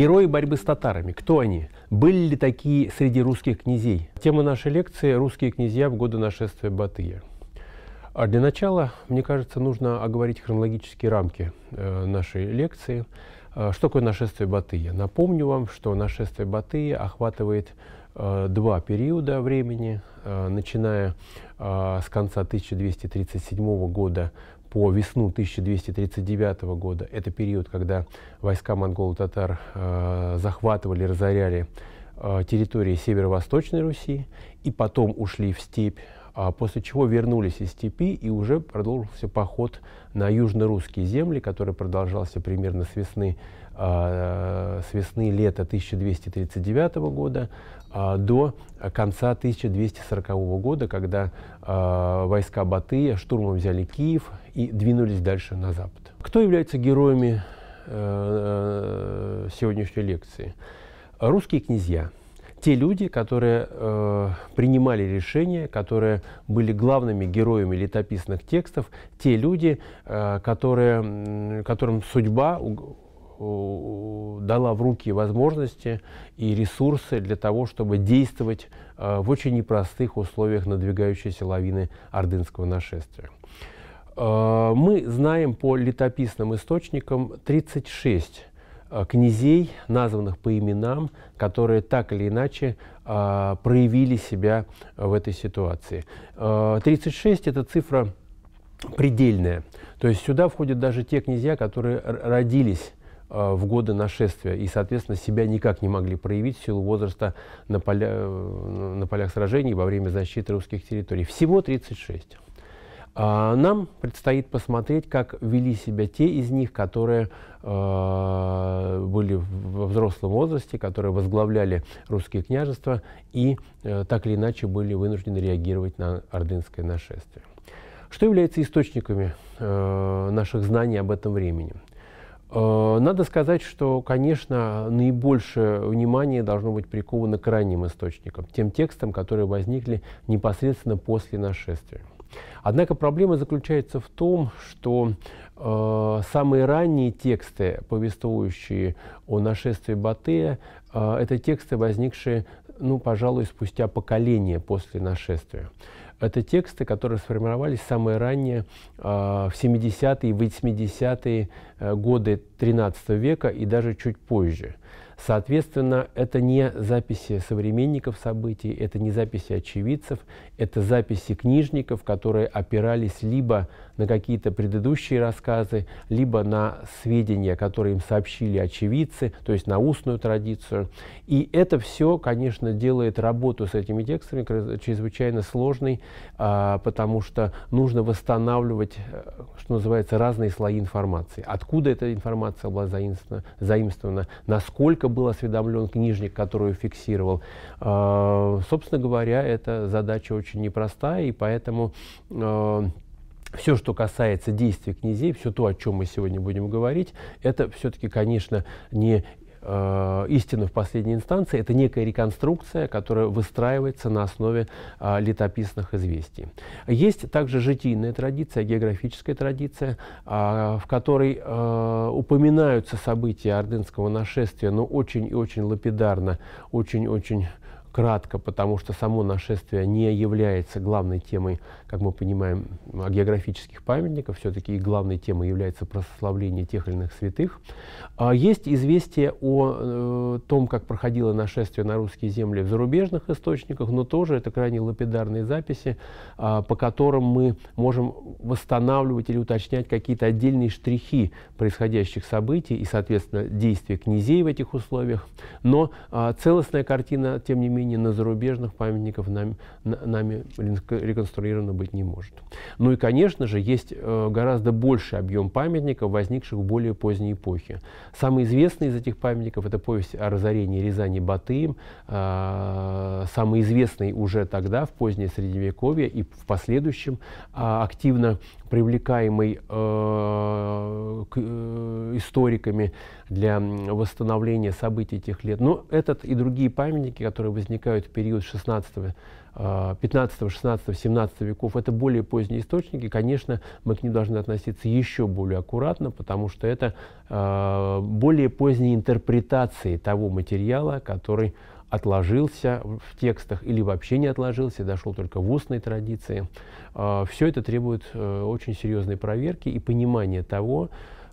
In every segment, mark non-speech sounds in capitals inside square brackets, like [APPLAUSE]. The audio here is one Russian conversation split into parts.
Герои борьбы с татарами. Кто они? Были ли такие среди русских князей? Тема нашей лекции – русские князья в годы нашествия Батыя. А для начала, мне кажется, нужно оговорить хронологические рамки э, нашей лекции. А, что такое нашествие Батыя? Напомню вам, что нашествие Батыя охватывает э, два периода времени, э, начиная с конца 1237 года по весну 1239 года. Это период, когда войска монголо-татар э, захватывали, разоряли э, территории северо-восточной Руси и потом ушли в степь, а после чего вернулись из степи и уже продолжился поход на южно-русские земли, который продолжался примерно с весны, э, с весны лета 1239 года э, до конца 1240 года, когда э, войска Батыя штурмом взяли Киев и двинулись дальше на Запад. Кто является героями э, э, сегодняшней лекции? Русские князья. Те люди, которые э, принимали решения, которые были главными героями летописных текстов, те люди, э, которые, которым судьба дала в руки возможности и ресурсы для того, чтобы действовать э, в очень непростых условиях надвигающейся лавины ордынского нашествия. А, мы знаем по летописным источникам 36 а, князей, названных по именам, которые так или иначе а, проявили себя в этой ситуации. 36 – это цифра предельная. То есть сюда входят даже те князья, которые родились в годы нашествия и, соответственно, себя никак не могли проявить в силу возраста на, поля, э, на полях сражений во время защиты русских территорий. Всего 36. А, нам предстоит посмотреть, как вели себя те из них, которые э, были в взрослом возрасте, которые возглавляли русские княжества и э, так или иначе были вынуждены реагировать на ордынское нашествие. Что является источниками э, наших знаний об этом времени? Э, надо сказать, что, конечно, наибольшее внимание должно быть приковано к ранним источникам, тем текстам, которые возникли непосредственно после нашествия. Однако проблема заключается в том, что э, самые ранние тексты, повествующие о нашествии Батыя, э, это тексты, возникшие, ну, пожалуй, спустя поколение после нашествия. Это тексты, которые сформировались самые ранние э, в 70-е и 80-е годы XIII века и даже чуть позже. Соответственно, это не записи современников событий, это не записи очевидцев, это записи книжников, которые опирались либо на какие-то предыдущие рассказы, либо на сведения, которые им сообщили очевидцы, то есть на устную традицию. И это все, конечно, делает работу с этими текстами чрезвычайно сложной, а, потому что нужно восстанавливать, э, что называется, разные слои информации. Откуда эта информация была заимствована, насколько был осведомлен книжник, который фиксировал. А, собственно говоря, эта задача очень непростая, и поэтому... А, все, что касается действий князей, все то, о чем мы сегодня будем говорить, это все-таки, конечно, не э, истина в последней инстанции, это некая реконструкция, которая выстраивается на основе э, летописных известий. Есть также житийная традиция, географическая традиция, э, в которой э, упоминаются события ордынского нашествия, но очень и очень лапидарно, очень-очень кратко, потому что само нашествие не является главной темой, как мы понимаем, географических памятников, все-таки главной темой является прославление тех или иных святых. А, есть известие о э, том, как проходило нашествие на русские земли в зарубежных источниках, но тоже это крайне лапидарные записи, а, по которым мы можем восстанавливать или уточнять какие-то отдельные штрихи происходящих событий и, соответственно, действия князей в этих условиях. Но а, целостная картина, тем не менее, менее на зарубежных памятников нам, нами реконструировано быть не может. Ну и, конечно же, есть э, гораздо больший объем памятников, возникших в более поздней эпохе. Самый известный из этих памятников – это повесть о разорении Рязани Батыем, а, самый известный уже тогда, в позднее Средневековье и в последующем, а, активно привлекаемый э, э, историками для восстановления событий тех лет. Но ну, этот и другие памятники, которые возникают в период 16 15, 16, 17 веков, это более поздние источники. Конечно, мы к ним должны относиться еще более аккуратно, потому что это а, более поздние интерпретации того материала, который отложился в текстах или вообще не отложился, дошел только в устной традиции. А, все это требует э, очень серьезной проверки и понимания того,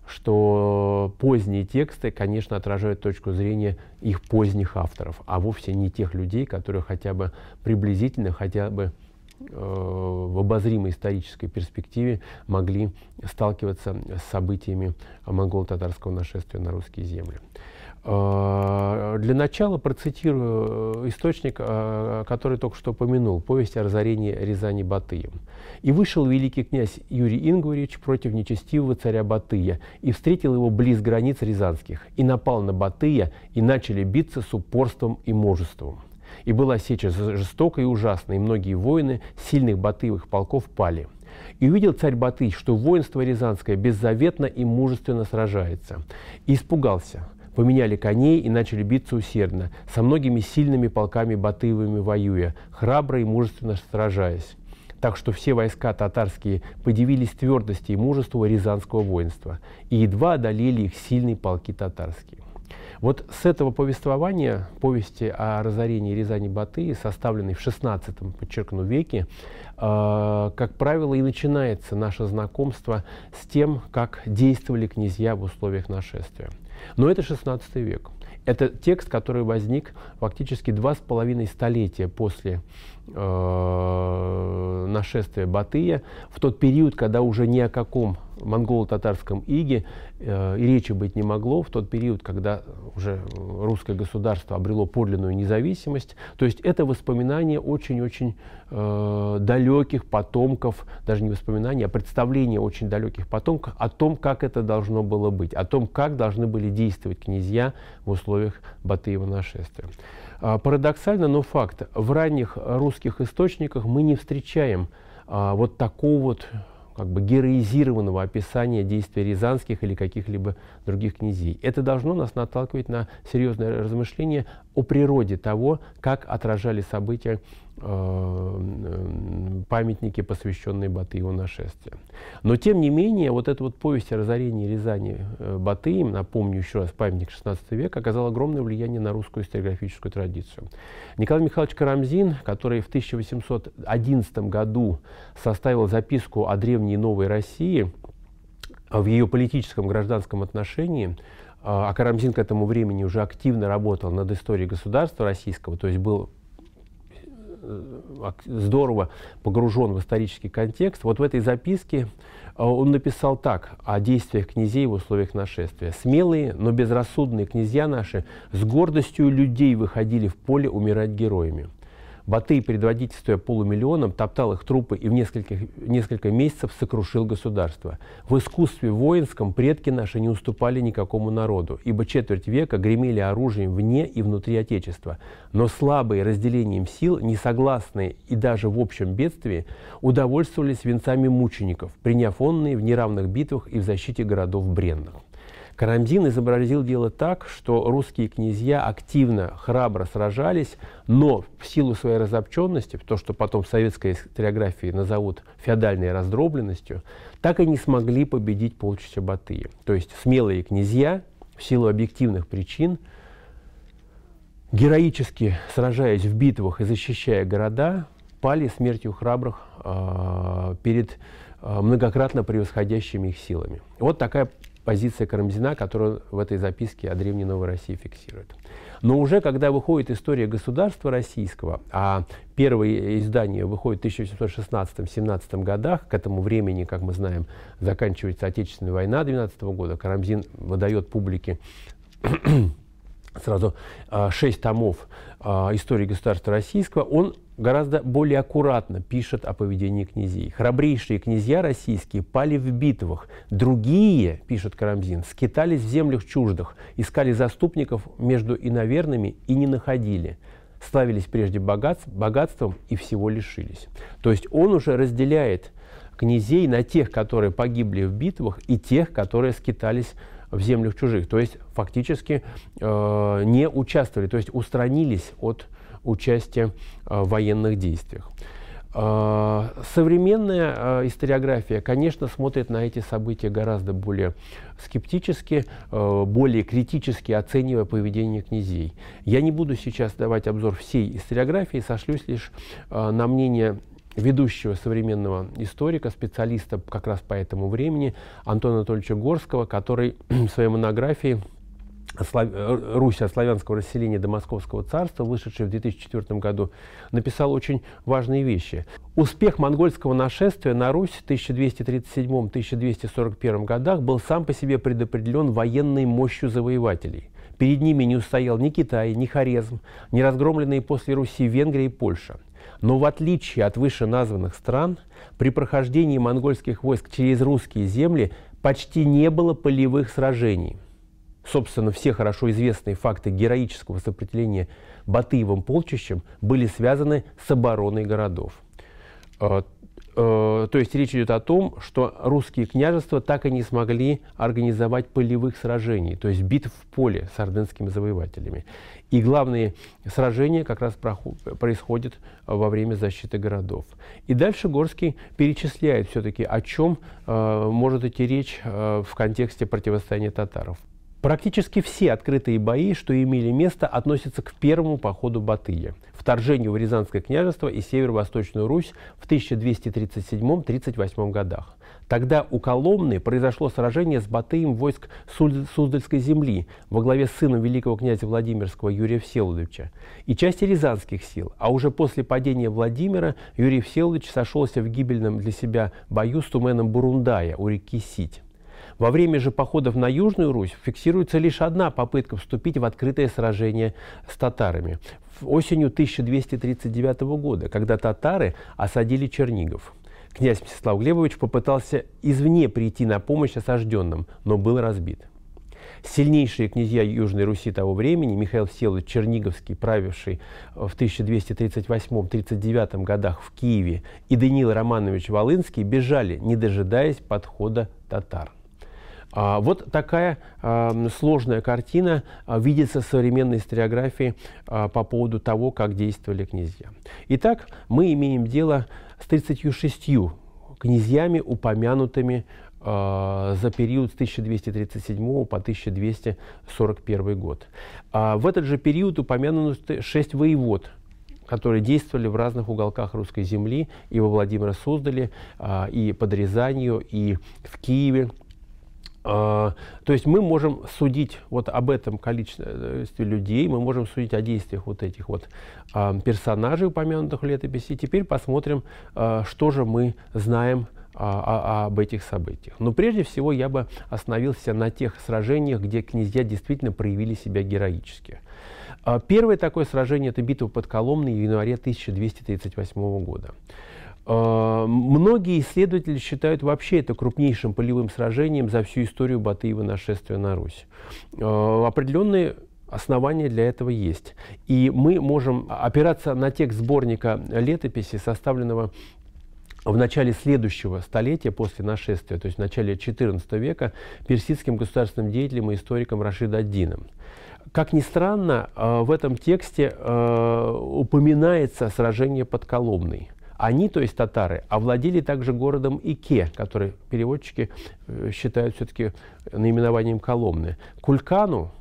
что поздние тексты, конечно, отражают точку зрения их поздних авторов, а вовсе не тех людей, которые хотя бы приблизительно, хотя бы э, в обозримой исторической перспективе могли сталкиваться с событиями монголо-татарского нашествия на русские земли. Э, для начала процитирую э, источник, э, который только что упомянул, повесть о разорении Рязани Батыем. «И вышел великий князь Юрий Ингурич против нечестивого царя Батыя и встретил его близ границ рязанских, и напал на Батыя, и начали биться с упорством и мужеством. И была сеча жестокая и ужасная, и многие воины сильных батыевых полков пали». И увидел царь Батый, что воинство рязанское беззаветно и мужественно сражается. И испугался – Поменяли коней и начали биться усердно, со многими сильными полками Батыевыми воюя, храбро и мужественно сражаясь. Так что все войска татарские подивились твердости и мужеству рязанского воинства и едва одолели их сильные полки татарские. Вот с этого повествования, повести о разорении Рязани батыи, составленной в XVI, подчеркну, веке, э, как правило, и начинается наше знакомство с тем, как действовали князья в условиях нашествия. Но это 16 век. Это текст, который возник фактически два с половиной столетия после э, нашествия Батыя, в тот период, когда уже ни о каком монголо-татарском иге э, и речи быть не могло в тот период, когда уже русское государство обрело подлинную независимость. То есть это воспоминания очень-очень э, далеких потомков, даже не воспоминания, а представление очень далеких потомков о том, как это должно было быть, о том, как должны были действовать князья в условиях Батыева нашествия. А, парадоксально, но факт. В ранних русских источниках мы не встречаем э, вот такого вот как бы героизированного описания действий рязанских или каких-либо других князей. Это должно нас наталкивать на серьезное размышление о природе того, как отражали события Э, памятники, посвященные Батыеву нашествию. Но, тем не менее, вот эта вот повесть о разорении Рязани э, Батыем, напомню еще раз, памятник XVI века, оказал огромное влияние на русскую историографическую традицию. Николай Михайлович Карамзин, который в 1811 году составил записку о древней новой России, в ее политическом гражданском отношении, э, а Карамзин к этому времени уже активно работал над историей государства российского, то есть был Э, здорово погружен в исторический контекст. Вот в этой записке э, он написал так о действиях князей в условиях нашествия. «Смелые, но безрассудные князья наши с гордостью людей выходили в поле умирать героями». Батый, предводительствуя полумиллионом, топтал их трупы и в нескольких, несколько месяцев сокрушил государство. В искусстве воинском предки наши не уступали никакому народу, ибо четверть века гремели оружием вне и внутри Отечества. Но слабые разделением сил, несогласные и даже в общем бедствии, удовольствовались венцами мучеников, приняв онные в неравных битвах и в защите городов бренных. Карамзин изобразил дело так, что русские князья активно, храбро сражались, но в силу своей разобщенности, то, что потом в советской историографии назовут феодальной раздробленностью, так и не смогли победить полчища Батыя. То есть смелые князья в силу объективных причин, героически сражаясь в битвах и защищая города, пали смертью храбрых э, перед а, многократно превосходящими их силами. Вот такая позиция Карамзина, которую в этой записке о Древней Новой России фиксирует. Но уже когда выходит история государства российского, а первое издание выходит в 1816-17 годах, к этому времени, как мы знаем, заканчивается Отечественная война 12 года, Карамзин выдает публике сразу а, шесть томов а, истории государства российского, он гораздо более аккуратно пишет о поведении князей. Храбрейшие князья российские пали в битвах. Другие, пишет Карамзин, скитались в землях чуждых, искали заступников между иноверными и не находили славились прежде богатством и всего лишились. То есть он уже разделяет князей на тех, которые погибли в битвах, и тех, которые скитались в землях чужих, то есть фактически э, не участвовали, то есть устранились от участия э, в военных действиях. Э, современная э, историография, конечно, смотрит на эти события гораздо более скептически, э, более критически оценивая поведение князей. Я не буду сейчас давать обзор всей историографии, сошлюсь лишь э, на мнение ведущего современного историка, специалиста как раз по этому времени, Антона Анатольевича Горского, который [CLEARS THROAT] в своей монографии э, Русь от славянского расселения до Московского царства, вышедшей в 2004 году, написал очень важные вещи. Успех монгольского нашествия на Русь в 1237-1241 годах был сам по себе предопределен военной мощью завоевателей. Перед ними не устоял ни Китай, ни Хорезм, ни разгромленные после Руси Венгрия и Польша – но в отличие от вышеназванных стран, при прохождении монгольских войск через русские земли почти не было полевых сражений. Собственно, все хорошо известные факты героического сопротивления Батыевым полчищем были связаны с обороной городов. Э, Э, то есть речь идет о том, что русские княжества так и не смогли организовать полевых сражений, то есть битв в поле с ордынскими завоевателями. И главные сражения как раз происходят во время защиты городов. И дальше Горский перечисляет все-таки, о чем э, может идти речь э, в контексте противостояния татаров. Практически все открытые бои, что имели место, относятся к первому походу Батыя – вторжению в Рязанское княжество и Северо-Восточную Русь в 1237-38 годах. Тогда у Коломны произошло сражение с батыем войск Суздальской земли во главе с сыном великого князя Владимирского Юрия Всеволодовича и части рязанских сил, а уже после падения Владимира Юрий Всеволодович сошелся в гибельном для себя бою с туменом Бурундая у реки Сить. Во время же походов на Южную Русь фиксируется лишь одна попытка вступить в открытое сражение с татарами осенью 1239 года, когда татары осадили Чернигов. Князь Мстислав Глебович попытался извне прийти на помощь осажденным, но был разбит. Сильнейшие князья Южной Руси того времени, Михаил Всеволодович Черниговский, правивший в 1238-39 годах в Киеве, и Даниил Романович Волынский бежали, не дожидаясь подхода татар. А, вот такая а, сложная картина а, видится современной историографии по поводу того, как действовали князья. Итак, мы имеем дело с 36 князьями, упомянутыми за период с 1237 по 1241 год. В этот же период упомянуты шесть воевод, которые действовали в разных уголках русской земли, и во Владимира создали, и под Рязанью, и в Киеве, а, то есть мы можем судить вот об этом количестве людей, мы можем судить о действиях вот этих вот а, персонажей, упомянутых в летописи. Теперь посмотрим, а, что же мы знаем а, а, об этих событиях. Но прежде всего я бы остановился на тех сражениях, где князья действительно проявили себя героически. Первое такое сражение – это битва под Коломной в январе 1238 года. А, многие исследователи считают вообще это крупнейшим полевым сражением за всю историю Батыева нашествия на Русь. А, определенные основания для этого есть. И мы можем опираться на текст сборника летописи, составленного в начале следующего столетия после нашествия, то есть в начале XIV века, персидским государственным деятелем и историком Рашид Аддином. Как ни странно, а, в этом тексте упоминается сражение под Коломной – они, то есть татары, овладели также городом Ике, который переводчики э, считают все-таки наименованием Коломны. Кулькану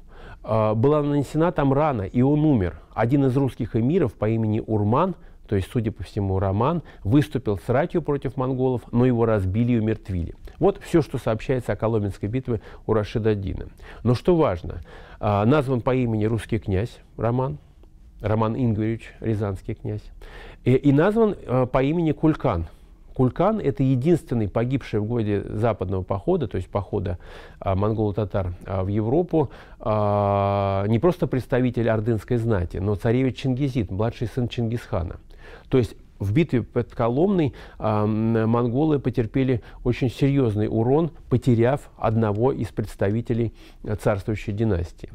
э, была нанесена там рана, и он умер. Один из русских эмиров по имени Урман то есть, судя по всему, Роман выступил с ратью против монголов, но его разбили и умертвили. Вот все, что сообщается о Коломенской битве у Рашида Дина. Но что важно, э, назван по имени русский князь Роман, Роман Ингваревич, рязанский князь, и, э, и назван э, по имени Кулькан. Кулькан – это единственный погибший в годе западного похода, то есть похода э, монголо-татар э, в Европу, э, не просто представитель ордынской знати, но царевич Чингизид, младший сын Чингисхана. То есть в битве под Коломной э, монголы потерпели очень серьезный урон, потеряв одного из представителей э, царствующей династии.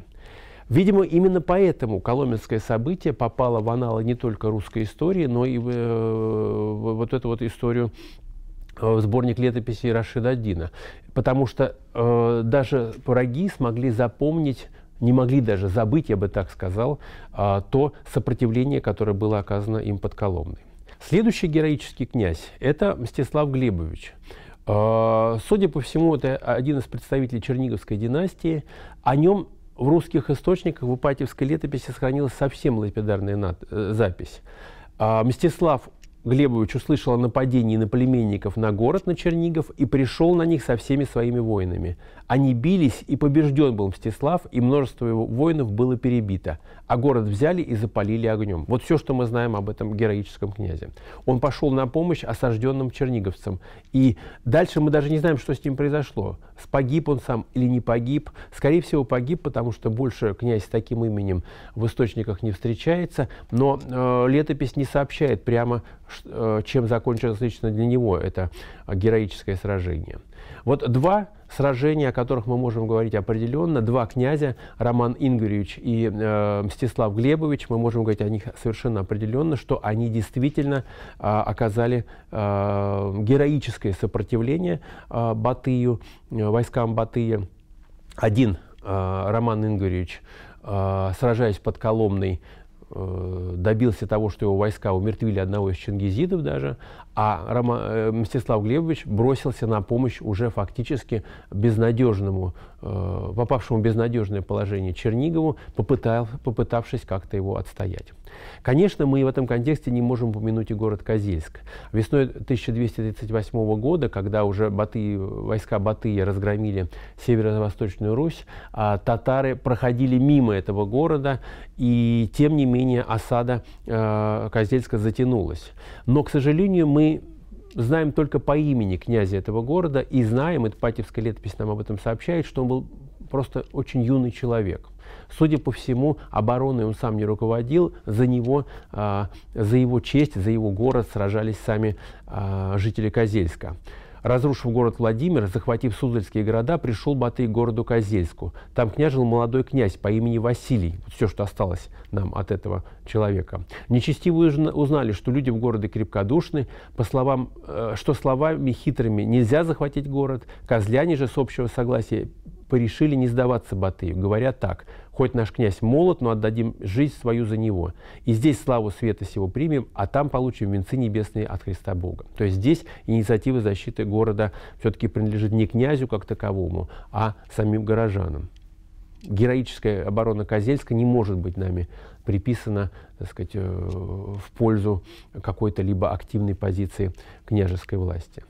Видимо, именно поэтому коломенское событие попало в аналы не только русской истории, но и в, э, в вот эту вот историю э, в сборник летописей Рашида Дина. Потому что э, даже враги смогли запомнить не могли даже забыть, я бы так сказал, э, то сопротивление, которое было оказано им под Коломной. Следующий героический князь – это Мстислав Глебович. А, судя по всему, это один из представителей Черниговской династии. О нем в русских источниках в Ипатьевской летописи сохранилась совсем лапидарная э, запись. А, Мстислав Глебович услышал о нападении на племенников на город, на Чернигов, и пришел на них со всеми своими воинами. Они бились, и побежден был Мстислав, и множество его воинов было перебито, а город взяли и запалили огнем. Вот все, что мы знаем об этом героическом князе. Он пошел на помощь осажденным черниговцам, и дальше мы даже не знаем, что с ним произошло погиб он сам или не погиб. Скорее всего, погиб, потому что больше князь с таким именем в источниках не встречается. Но э, летопись не сообщает прямо, э, чем закончилось лично для него это героическое сражение. Вот два сражения, о которых мы можем говорить определенно, два князя, Роман Ингорьевич и э, Мстислав Глебович, мы можем говорить о них совершенно определенно, что они действительно э, оказали э, героическое сопротивление э, Батыю, э, войскам Батыя. Один э, Роман Ингорьевич, э, сражаясь под Коломной, э, добился того, что его войска умертвили одного из чингизидов даже, а Рома, э, Мстислав Глебович бросился на помощь уже фактически безнадежному, э, попавшему в безнадежное положение Чернигову, попытав, попытавшись как-то его отстоять. Конечно, мы в этом контексте не можем упомянуть и город Козельск. Весной 1238 года, когда уже Баты, войска Батыя разгромили северо-восточную Русь, э, татары проходили мимо этого города, и тем не менее осада э, Козельска затянулась. Но, к сожалению, мы знаем только по имени князя этого города и знаем, это Ипатьевская летопись нам об этом сообщает, что он был просто очень юный человек. Судя по всему, обороной он сам не руководил, за него, э, за его честь, за его город сражались сами э, жители Козельска. Разрушив город Владимир, захватив Суздальские города, пришел Батый к городу Козельску. Там княжил молодой князь по имени Василий. Вот все, что осталось нам от этого человека. Нечестивые узнали, что люди в городе крепкодушны, по словам, э, что словами хитрыми нельзя захватить город. Козляне же с общего согласия порешили не сдаваться Батыю, говоря так – Хоть наш князь молод, но отдадим жизнь свою за него. И здесь славу света сего примем, а там получим венцы небесные от Христа Бога. То есть здесь инициатива защиты города все-таки принадлежит не князю как таковому, а самим горожанам. Героическая оборона Козельска не может быть нами приписана так сказать, э, в пользу какой-то либо активной позиции княжеской власти.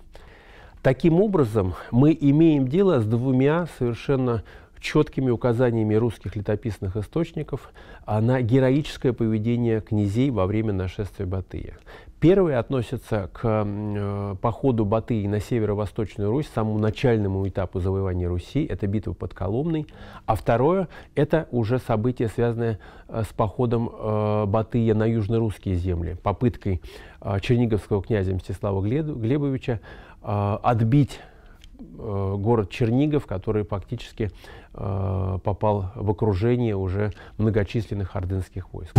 Таким образом, мы имеем дело с двумя совершенно четкими указаниями русских летописных источников а на героическое поведение князей во время нашествия Батыя. Первые относятся к э, походу Батыя на северо-восточную Русь, самому начальному этапу завоевания Руси, это битва под Коломной. А второе – это уже событие, связанное э, с походом э, Батыя на южно-русские земли, попыткой черниговского князя Мстислава Глебовича отбить город Чернигов, который фактически Э, попал в окружение уже многочисленных ордынских войск.